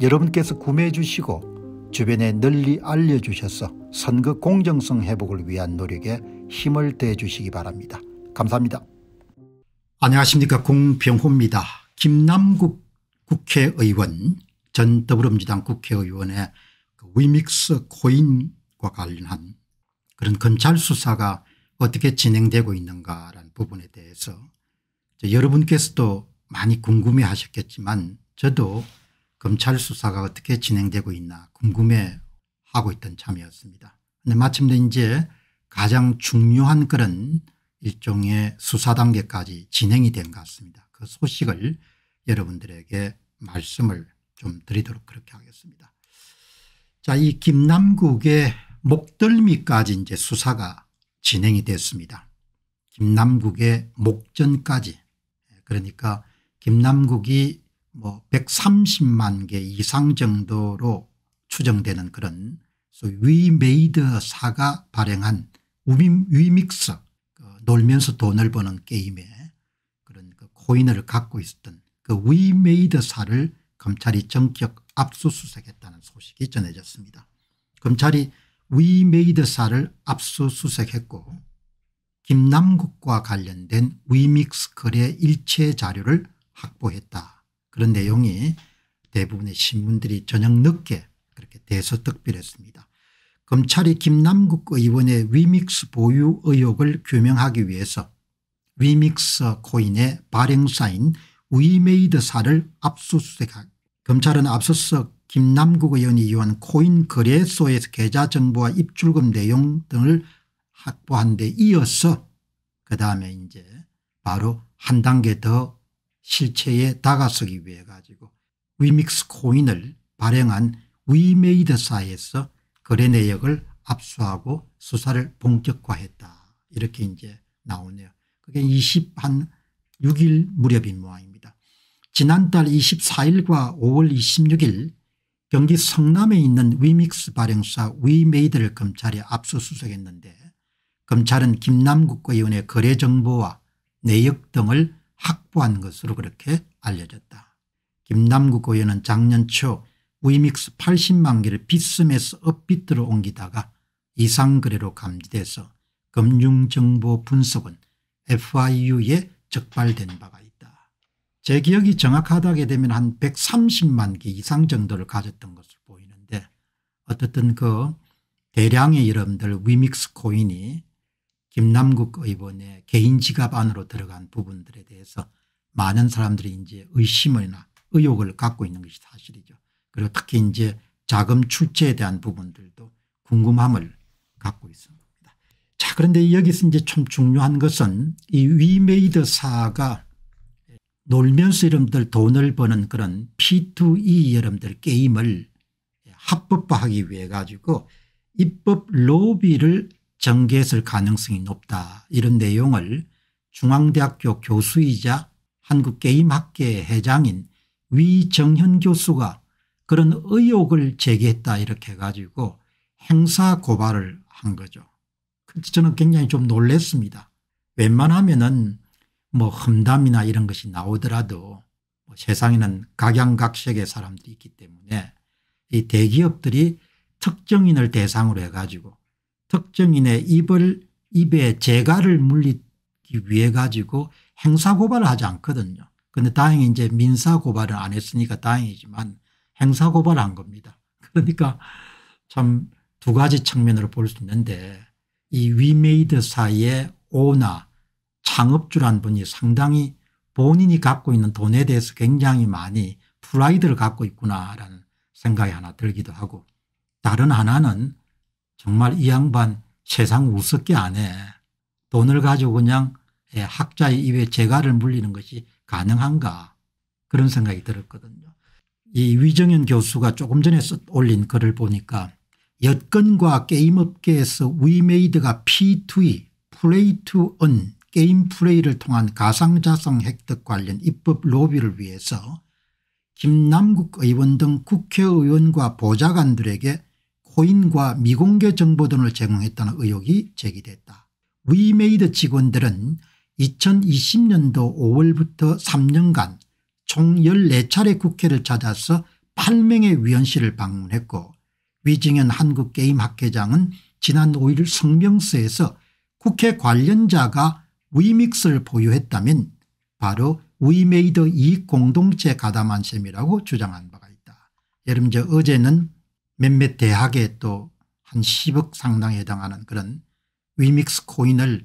여러분께서 구매해 주시고 주변에 널리 알려주셔서 선거 공정성 회복을 위한 노력에 힘을 대 주시기 바랍니다. 감사합니다. 안녕하십니까 공병호입니다. 김남국 국회의원 전 더불어민주당 국회의원의 그 위믹스 코인과 관련한 그런 검찰 수사가 어떻게 진행되고 있는가라는 부분에 대해서 여러분께서도 많이 궁금해 하셨겠지만 저도 검찰 수사가 어떻게 진행되고 있나 궁금해하고 있던 참이었습니다. 근데 마침내 이제 가장 중요한 그런 일종의 수사 단계까지 진행이 된 것 같습니다. 그 소식을 여러분들에게 말씀을 좀 드리도록 그렇게 하겠습니다. 자, 이 김남국의 목덜미까지 이제 수사가 진행이 됐습니다. 김남국의 목전까지 그러니까 김남국이 뭐 130만 개 이상 정도로 추정되는 그런 위메이드 사가 발행한 위믹스 그 놀면서 돈을 버는 게임에 그런 그 코인을 갖고 있었던 그 위메이드 사를 검찰이 전격 압수수색했다는 소식이 전해졌습니다. 검찰이 위메이드 사를 압수수색했고 김남국과 관련된 위믹스 거의 일체 자료를 확보했다. 그런 내용이 대부분의 신문들이 저녁 늦게 그렇게 대서특필했습니다. 검찰이 김남국 의원의 위믹스 보유 의혹을 규명하기 위해서 위믹스 코인의 발행사인 위메이드사를 압수수색한 검찰은 앞서서 김남국 의원이 이용한 코인 거래소에서 계좌 정보와 입출금 내용 등을 확보한 데 이어서 그 다음에 이제 바로 한 단계 더 실체에 다가서기 위해 가지고 위믹스 코인을 발행한 위메이드사에서 거래 내역을 압수하고 수사를 본격화했다. 이렇게 이제 나오네요. 그게 20한 6일 무렵인 모양입니다. 지난달 24일과 5월 26일 경기 성남에 있는 위믹스 발행사 위메이드를 검찰이 압수수색했는데 검찰은 김남국 의원의 거래 정보와 내역 등을 확보한 것으로 그렇게 알려졌다. 김남국 의원은 작년 초 위믹스 80만 개를 빗음에서 업비트로 옮기다가 이상거래로 감지돼서 금융정보 분석은 FIU에 적발된 바가 있다. 제 기억이 정확하다게 되면 한 130만 개 이상 정도를 가졌던 것으로 보이는데 어떻든 그 대량의 여러분들 위믹스 코인이 김남국 의원의 개인 지갑 안으로 들어간 부분들에 대해서 많은 사람들이 이제 의심이나 의혹을 갖고 있는 것이 사실이죠. 그리고 특히 이제 자금 출처에 대한 부분들도 궁금함을 갖고 있습니다. 자 그런데 여기서 이제 참 중요한 것은 이 위메이드사가 놀면서 여러분들 돈을 버는 그런 P2E 여러분들 게임을 합법화하기 위해 가지고 입법 로비를 전개했을 가능성이 높다 이런 내용을 중앙대학교 교수이자 한국게임학계 회장인 위정현 교수가 그런 의혹을 제기했다 이렇게 해가지고 행사 고발을 한 거죠. 그래서 저는 굉장히 좀 놀랬습니다. 웬만하면 은뭐 험담이나 이런 것이 나오더라도 뭐 세상에는 각양각색의 사람들이 있기 때문에 이 대기업들이 특정인을 대상으로 해가지고 특정인의 입을 입에 재갈을 물리기 위해 가지고 행사고발을 하지 않거든요. 근데 다행히 이제 민사고발을 안 했으니까 다행이지만 행사고발을 한 겁니다. 그러니까 참 두 가지 측면으로 볼 수 있는데 이 위메이드사의 오나 창업주란 분이 상당히 본인이 갖고 있는 돈에 대해서 굉장히 많이 프라이드를 갖고 있구나라는 생각이 하나 들기도 하고 다른 하나는 정말 이 양반 세상 우습게 안 해. 돈을 가지고 그냥 예, 학자의 입에 재가를 물리는 것이 가능한가 그런 생각이 들었거든요. 이 위정현 교수가 조금 전에 올린 글을 보니까 여건과 게임업계에서 위메이드가 P2E 플레이 투언 게임 플레이를 통한 가상자산 획득 관련 입법 로비를 위해서 김남국 의원 등 국회의원과 보좌관들에게 코인과 미공개 정보 등을 제공했다는 의혹이 제기됐다. 위메이드 직원들은 2020년도 5월부터 3년간 총 14차례 국회를 찾아서 8명의 위원실을 방문했고 위증현 한국게임학회장은 지난 5일 성명서에서 국회 관련자가 위믹스를 보유했다면 바로 위메이드 이익공동체 가담한 셈이라고 주장한 바가 있다. 예를 들면 어제는 몇몇 대학에 또 한 10억 상당에 해당하는 그런 위믹스 코인을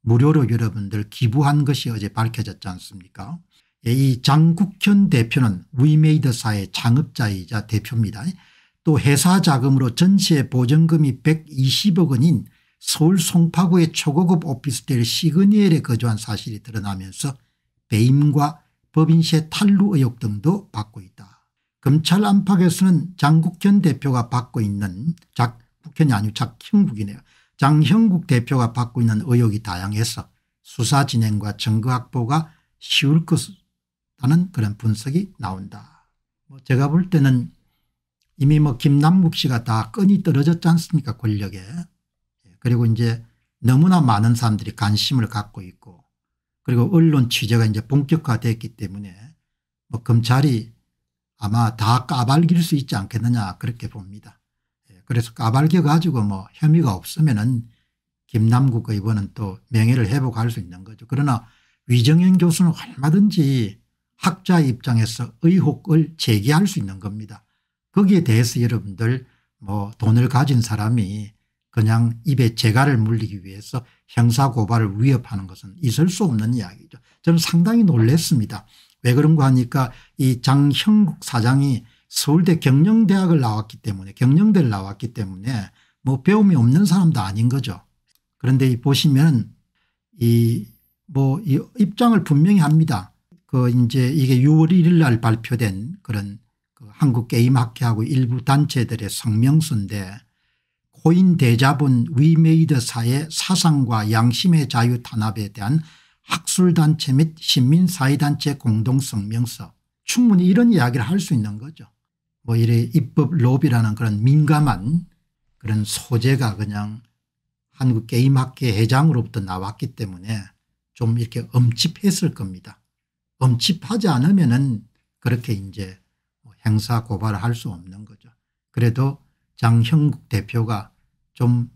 무료로 여러분들 기부한 것이 어제 밝혀졌지 않습니까 예, 이 장국현 대표는 위메이드사의 창업자이자 대표입니다. 또 회사 자금으로 전체 보증금이 120억 원인 서울 송파구의 초고급 오피스텔 시그니엘에 거주한 사실이 드러나면서 배임과 법인세 탈루 의혹 등도 받고 있다. 검찰 안팎에서는 장국현 대표가 받고 있는 작, 국현이 아니고 작형국이네요. 장형국 대표가 받고 있는 의혹이 다양해서 수사 진행과 증거 확보가 쉬울 것이라는 그런 분석이 나온다. 뭐 제가 볼 때는 이미 뭐 김남국 씨가 다 끈이 떨어졌지 않습니까 권력에. 예, 그리고 이제 너무나 많은 사람들이 관심을 갖고 있고 그리고 언론 취재가 이제 본격화됐기 때문에 뭐 검찰이 아마 다 까발길 수 있지 않겠느냐 그렇게 봅니다. 예, 그래서 까발겨 가지고 뭐 혐의가 없으면은 김남국 의원은 또 명예를 회복할 수 있는 거죠. 그러나 위정현 교수는 얼마든지 학자 입장에서 의혹을 제기할 수 있는 겁니다. 거기에 대해서 여러분들 뭐 돈을 가진 사람이 그냥 입에 재갈을 물리기 위해서 형사고발을 위협하는 것은 있을 수 없는 이야기죠. 저는 상당히 놀랬습니다. 왜 그런가 하니까 이 장형국 사장이 서울대 경영대학을 나왔기 때문에 경영대를 나왔기 때문에 뭐 배움이 없는 사람도 아닌 거죠. 그런데 이 보시면은 이뭐이 뭐 입장을 분명히 합니다. 그 이제 이게 6월 1일 날 발표된 그런 그 한국게임학회하고 일부 단체들의 성명서인데 코인 대자본 위메이드사의 사상과 양심의 자유 탄압에 대한 학술단체 및 시민사회단체 공동성명서 충분히 이런 이야기를 할 수 있는 거죠. 뭐 이래 입법 로비라는 그런 민감한 그런 소재가 그냥 한국게임학회 회장으로부터 나왔기 때문에 좀 이렇게 엄칩했을 겁니다. 엄칩하지 않으면 은 그렇게 이제 뭐 행사 고발을 할 수 없는 거죠. 그래도 장형국 대표가 좀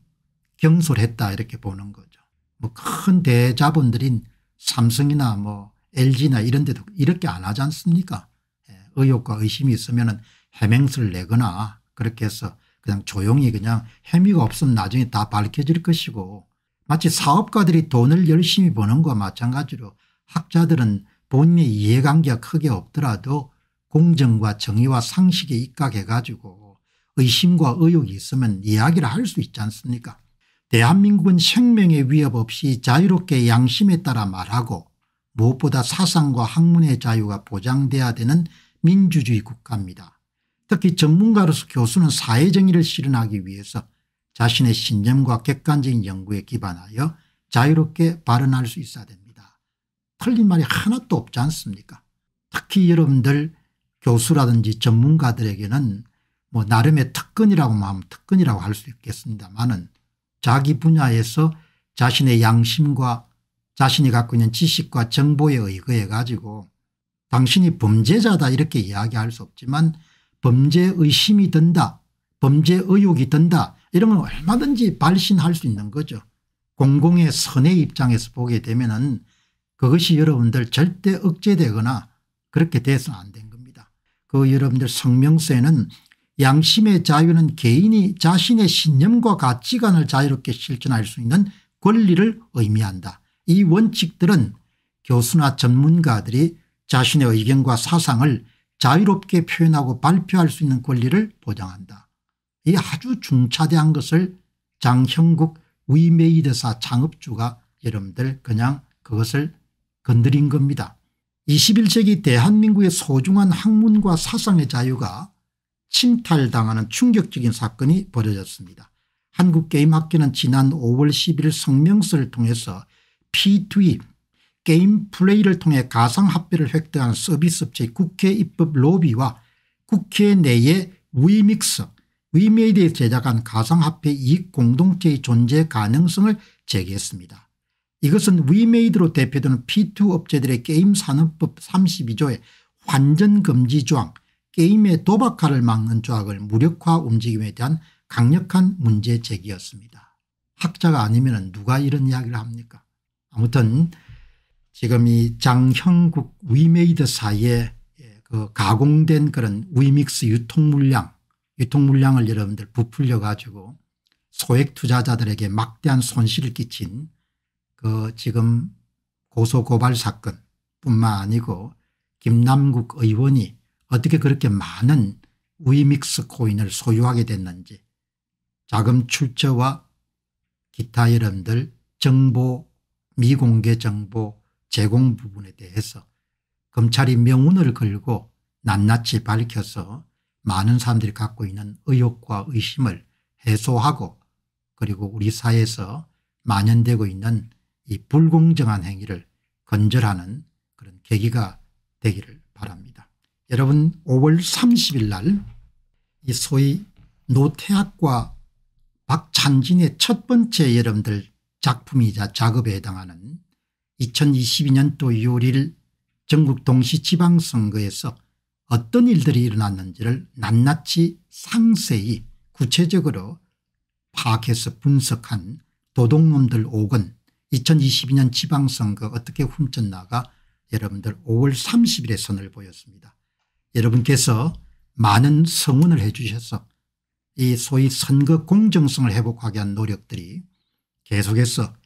경솔했다 이렇게 보는 거죠. 뭐 큰 대자본들인 삼성이나 뭐 LG나 이런 데도 이렇게 안 하지 않습니까 예, 의혹과 의심이 있으면 해명서를 내거나 그렇게 해서 그냥 조용히 그냥 혐의가 없으면 나중에 다 밝혀질 것이고 마치 사업가들이 돈을 열심히 버는 것과 마찬가지로 학자들은 본인의 이해관계가 크게 없더라도 공정과 정의와 상식에 입각해 가지고 의심과 의욕이 있으면 이야기를 할 수 있지 않습니까 대한민국은 생명의 위협 없이 자유롭게 양심에 따라 말하고 무엇보다 사상과 학문의 자유가 보장돼야 되는 민주주의 국가입니다. 특히 전문가로서 교수는 사회정의를 실현하기 위해서 자신의 신념과 객관적인 연구에 기반하여 자유롭게 발언할 수 있어야 됩니다. 틀린 말이 하나도 없지 않습니까 특히 여러분들 교수라든지 전문가들에게는 뭐 나름의 특권이라고 하면 특권이라고 할 수 있겠습니다만은 자기 분야에서 자신의 양심과 자신이 갖고 있는 지식과 정보에 의거해 가지고 당신이 범죄자다 이렇게 이야기할 수 없지만 범죄 의심이 든다 범죄 의욕이 든다 이런 건 얼마든지 발신할 수 있는 거죠. 공공의 선의 입장에서 보게 되면 은 그것이 여러분들 절대 억제되거나 그렇게 돼서는 안 된 겁니다. 그 여러분들 성명서에는 양심의 자유는 개인이 자신의 신념과 가치관을 자유롭게 실천할 수 있는 권리를 의미한다. 이 원칙들은 교수나 전문가들이 자신의 의견과 사상을 자유롭게 표현하고 발표할 수 있는 권리를 보장한다. 이 아주 중차대한 것을 장형국 위메이드사 창업주가 여러분들 그냥 그것을 건드린 겁니다. 21세기 대한민국의 소중한 학문과 사상의 자유가 침탈당하는 충격적인 사건이 벌어졌습니다. 한국게임학회는 지난 5월 10일 성명서를 통해서 P2E 게임 플레이를 통해 가상화폐를 획득한 서비스업체 국회 입법 로비와 국회 내의 위믹스 위메이드에 제작한 가상화폐 이익 공동체의 존재 가능성을 제기했습니다. 이것은 위메이드로 대표되는 P2 업체들의 게임산업법 32조의 환전금지 조항 게임의 도박화를 막는 조약을 무력화 움직임에 대한 강력한 문제 제기였습니다. 학자가 아니면 누가 이런 이야기를 합니까 아무튼 지금 이 장형국 위메이드 사이에 예, 그 가공된 그런 위믹스 유통 물량 유통 물량을 여러분들 부풀려 가지고 소액 투자자들에게 막대한 손실을 끼친 그 지금 고소고발 사건뿐만 아니고 김남국 의원이 어떻게 그렇게 많은 위믹스 코인을 소유하게 됐는지 자금 출처와 기타 여러분들 정보 미공개 정보 제공 부분에 대해서 검찰이 명운을 걸고 낱낱이 밝혀서 많은 사람들이 갖고 있는 의혹과 의심을 해소하고 그리고 우리 사회에서 만연되고 있는 이 불공정한 행위를 건절하는 그런 계기가 되기를 바랍니다. 여러분 5월 30일 날이 소위 노태학과 박찬진의 첫 번째 여러분들 작품이자 작업에 해당하는 2022년도 6월 1일 전국 동시 지방선거에서 어떤 일들이 일어났는지를 낱낱이 상세히 구체적으로 파악해서 분석한 도둑놈들 5권 2022년 지방선거 어떻게 훔쳤나가 여러분들 5월 30일에 선을 보였습니다. 여러분께서 많은 성원을 해 주셔서 이 소위 선거 공정성을 회복하기 위한 노력들이 계속해서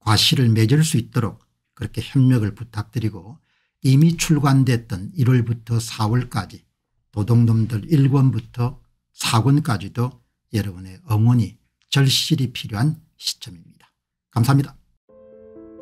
과실을 맺을 수 있도록 그렇게 협력을 부탁드리고 이미 출간됐던 1월부터 4월까지 도둑놈들 1권부터 4권까지도 여러분의 응원이 절실히 필요한 시점입니다. 감사합니다.